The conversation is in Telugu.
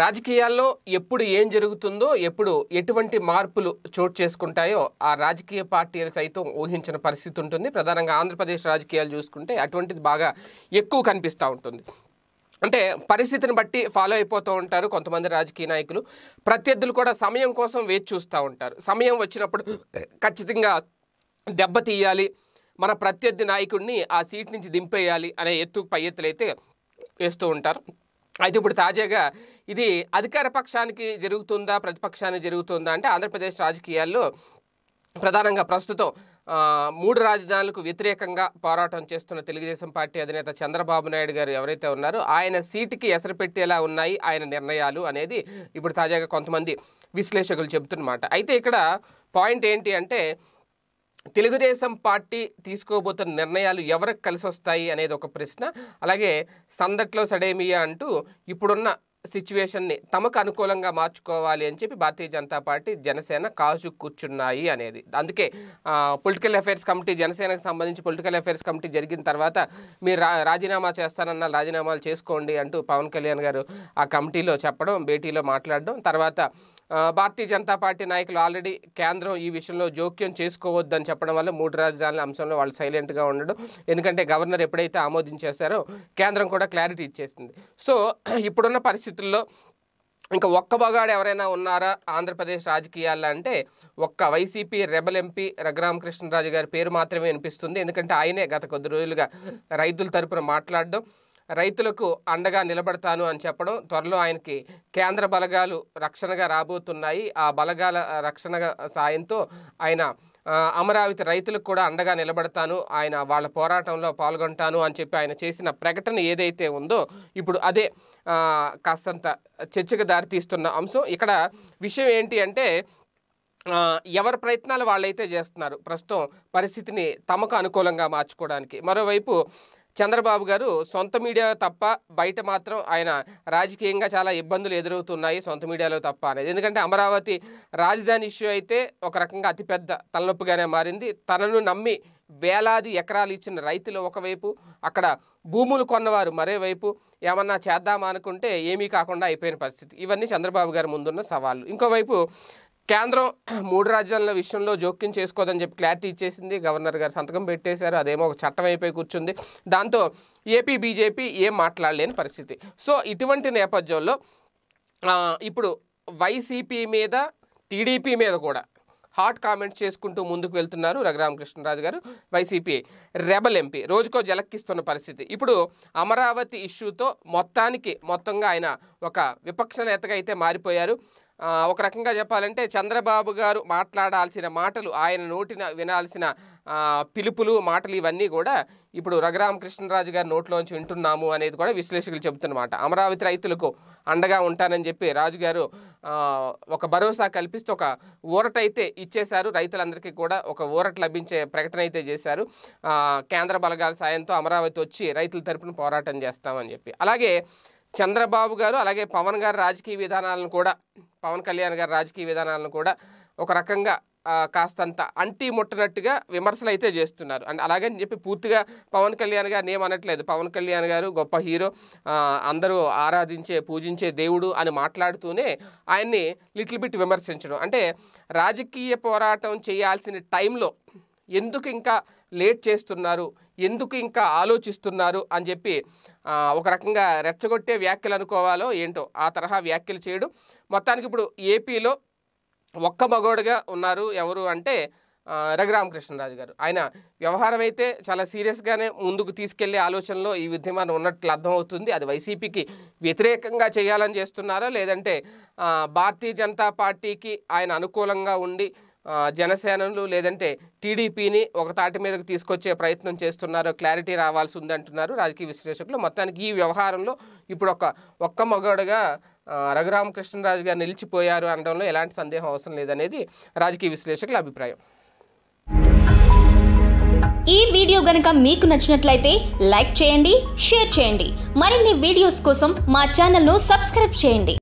రాజకీయాల్లో ఎప్పుడు ఏం జరుగుతుందో ఎప్పుడు ఎటువంటి మార్పులు చోటు చేసుకుంటాయో ఆ రాజకీయ పార్టీలు సైతం ఊహించిన పరిస్థితి ఉంటుంది ప్రధానంగా ఆంధ్రప్రదేశ్ రాజకీయాలు చూసుకుంటే అటువంటిది బాగా ఎక్కువ కనిపిస్తూ ఉంటుంది అంటే పరిస్థితిని బట్టి ఫాలో అయిపోతూ ఉంటారు కొంతమంది రాజకీయ నాయకులు ప్రత్యర్థులు కూడా సమయం కోసం వేచి చూస్తూ ఉంటారు సమయం వచ్చినప్పుడు ఖచ్చితంగా దెబ్బతీయాలి మన ప్రత్యర్థి నాయకుడిని ఆ సీట్ నుంచి దింపేయాలి అనే ఎత్తు పై ఎత్తులైతే వేస్తూ ఉంటారు అయితే ఇప్పుడు తాజాగా ఇది అధికార పక్షానికి జరుగుతుందా ప్రతిపక్షానికి జరుగుతుందా అంటే ఆంధ్రప్రదేశ్ రాజకీయాల్లో ప్రధానంగా ప్రస్తుతం మూడు రాజధానులకు వ్యతిరేకంగా పోరాటం చేస్తున్న తెలుగుదేశం పార్టీ అధినేత చంద్రబాబు నాయుడు గారు ఎవరైతే ఉన్నారో ఆయన సీటుకి ఎసరు పెట్టేలా ఉన్నాయి ఆయన నిర్ణయాలు అనేది ఇప్పుడు తాజాగా కొంతమంది విశ్లేషకులు చెబుతున్నమాట అయితే ఇక్కడ పాయింట్ ఏంటి అంటే తెలుగుదేశం పార్టీ తీసుకోబోతున్న నిర్ణయాలు ఎవరికి కలిసి వస్తాయి అనేది ఒక ప్రశ్న అలాగే సందట్లో సడేమియా అంటూ ఇప్పుడున్న సిచ్యువేషన్ని తమకు అనుకూలంగా మార్చుకోవాలి అని చెప్పి భారతీయ జనతా పార్టీ జనసేన కాజు కూర్చున్నాయి అనేది అందుకే పొలిటికల్ అఫైర్స్ కమిటీ జనసేనకు సంబంధించి పొలిటికల్ అఫైర్స్ కమిటీ జరిగిన తర్వాత మీరు రాజీనామా చేస్తానన్నా రాజీనామాలు చేసుకోండి అంటూ పవన్ కళ్యాణ్ గారు ఆ కమిటీలో చెప్పడం భేటీలో మాట్లాడడం తర్వాత భారతీయ జనతా పార్టీ నాయకులు ఆల్రెడీ కేంద్రం ఈ విషయంలో జోక్యం చేసుకోవద్దని చెప్పడం వల్ల మూడు రాజధానుల అంశంలో వాళ్ళు సైలెంట్గా ఉండడం ఎందుకంటే గవర్నర్ ఎప్పుడైతే ఆమోదించేశారో కేంద్రం కూడా క్లారిటీ ఇచ్చేసింది సో ఇప్పుడున్న పరిస్థితుల్లో ఇంకా ఒక్క బగాడు ఎవరైనా ఉన్నారా ఆంధ్రప్రదేశ్ రాజకీయాల్లో అంటే ఒక్క వైసీపీ రెబల్ ఎంపీ రఘురామకృష్ణరాజు గారి పేరు మాత్రమే వినిపిస్తుంది ఎందుకంటే ఆయనే గత కొద్ది రోజులుగా రైతుల తరపున మాట్లాడడం రైతులకు అండగా నిలబడతాను అని చెప్పడం త్వరలో ఆయనకి కేంద్ర బలగాలు రక్షణగా రాబోతున్నాయి ఆ బలగాల రక్షణ సాయంతో ఆయన అమరావతి రైతులకు కూడా అండగా నిలబడతాను ఆయన వాళ్ళ పోరాటంలో పాల్గొంటాను అని చెప్పి ఆయన చేసిన ప్రకటన ఏదైతే ఉందో ఇప్పుడు అదే కాస్తంత చర్చకు దారితీస్తున్న అంశం ఇక్కడ విషయం ఏంటి అంటే ఎవరి ప్రయత్నాలు వాళ్ళైతే చేస్తున్నారు ప్రస్తుతం పరిస్థితిని తమకు అనుకూలంగా మార్చుకోవడానికి మరోవైపు చంద్రబాబు గారు సొంత మీడియా తప్ప బయట మాత్రం ఆయన రాజకీయంగా చాలా ఇబ్బందులు ఎదురవుతున్నాయి సొంత మీడియాలో తప్ప అనేది ఎందుకంటే అమరావతి రాజధాని ఇష్యూ అయితే ఒక రకంగా అతిపెద్ద తలనొప్పిగానే మారింది తనను నమ్మి వేలాది ఎకరాలు ఇచ్చిన రైతులు ఒకవైపు అక్కడ భూములు కొన్నవారు మరోవైపు ఏమన్నా చేద్దామా అనుకుంటే ఏమీ కాకుండా అయిపోయిన పరిస్థితి ఇవన్నీ చంద్రబాబు గారి ముందున్న సవాళ్ళు ఇంకోవైపు కేంద్రం మూడు రాజ్యాల విషయంలో జోక్యం చేసుకోదని చెప్పి క్లారిటీ ఇచ్చేసింది గవర్నర్ గారు సంతకం పెట్టేశారు అదేమో ఒక చట్టం అయిపోయి కూర్చుంది దాంతో ఏపీ బీజేపీ ఏం మాట్లాడలేని పరిస్థితి సో ఇటువంటి నేపథ్యంలో ఇప్పుడు వైసీపీ మీద టీడీపీ మీద కూడా హాట్ కామెంట్స్ చేసుకుంటూ ముందుకు వెళ్తున్నారు కృష్ణరాజు గారు వైసీపీ రెబల్ ఎంపీ రోజుకో జలక్కిస్తున్న పరిస్థితి ఇప్పుడు అమరావతి ఇష్యూతో మొత్తానికి మొత్తంగా ఆయన ఒక విపక్ష నేతగా అయితే మారిపోయారు ఒక రకంగా చెప్పాలంటే చంద్రబాబు గారు మాట్లాడాల్సిన మాటలు ఆయన నోటిన వినాల్సిన పిలుపులు మాటలు ఇవన్నీ కూడా ఇప్పుడు రఘురామకృష్ణరాజు గారి నోట్లోంచి వింటున్నాము అనేది కూడా విశ్లేషకులు చెబుతున్నమాట అమరావతి రైతులకు అండగా ఉంటానని చెప్పి రాజుగారు ఒక భరోసా కల్పిస్తూ ఒక ఊరట అయితే ఇచ్చేశారు రైతులందరికీ కూడా ఒక ఊరట లభించే ప్రకటన అయితే చేశారు కేంద్ర బలగాల సాయంతో అమరావతి వచ్చి రైతుల తరపున పోరాటం చేస్తామని చెప్పి అలాగే చంద్రబాబు గారు అలాగే పవన్ గారు రాజకీయ విధానాలను కూడా పవన్ కళ్యాణ్ గారి రాజకీయ విధానాలను కూడా ఒక రకంగా కాస్తంత అంటి ముట్టనట్టుగా విమర్శలు అయితే చేస్తున్నారు అండ్ అలాగని చెప్పి పూర్తిగా పవన్ కళ్యాణ్ గారిని ఏమనట్లేదు పవన్ కళ్యాణ్ గారు గొప్ప హీరో అందరూ ఆరాధించే పూజించే దేవుడు అని మాట్లాడుతూనే ఆయన్ని లిటిల్ బిట్ విమర్శించడం అంటే రాజకీయ పోరాటం చేయాల్సిన టైంలో ఎందుకు ఇంకా లేట్ చేస్తున్నారు ఎందుకు ఇంకా ఆలోచిస్తున్నారు అని చెప్పి ఒక రకంగా రెచ్చగొట్టే వ్యాఖ్యలు అనుకోవాలో ఏంటో ఆ తరహా వ్యాఖ్యలు చేయడం మొత్తానికి ఇప్పుడు ఏపీలో ఒక్క మగోడుగా ఉన్నారు ఎవరు అంటే రఘురామకృష్ణరాజు గారు ఆయన వ్యవహారం అయితే చాలా సీరియస్గానే ముందుకు తీసుకెళ్లే ఆలోచనలో ఈ ఉద్యమాన్ని ఉన్నట్లు అర్థమవుతుంది అది వైసీపీకి వ్యతిరేకంగా చేయాలని చేస్తున్నారో లేదంటే భారతీయ జనతా పార్టీకి ఆయన అనుకూలంగా ఉండి జనసేనలు లేదంటే టీడీపీని ఒక తాటి మీదకు తీసుకొచ్చే ప్రయత్నం చేస్తున్నారు క్లారిటీ రావాల్సి ఉందంటున్నారు రాజకీయ విశ్లేషకులు మొత్తానికి ఈ వ్యవహారంలో ఇప్పుడు ఒక ఒక్క మగాడుగా రఘురామకృష్ణరాజు గారు నిలిచిపోయారు అనడంలో ఎలాంటి సందేహం అవసరం లేదనేది రాజకీయ విశ్లేషకుల అభిప్రాయం ఈ వీడియో గనక మీకు నచ్చినట్లయితే లైక్ చేయండి షేర్ చేయండి మరిన్ని వీడియోస్ కోసం మా ను సబ్స్క్రైబ్ చేయండి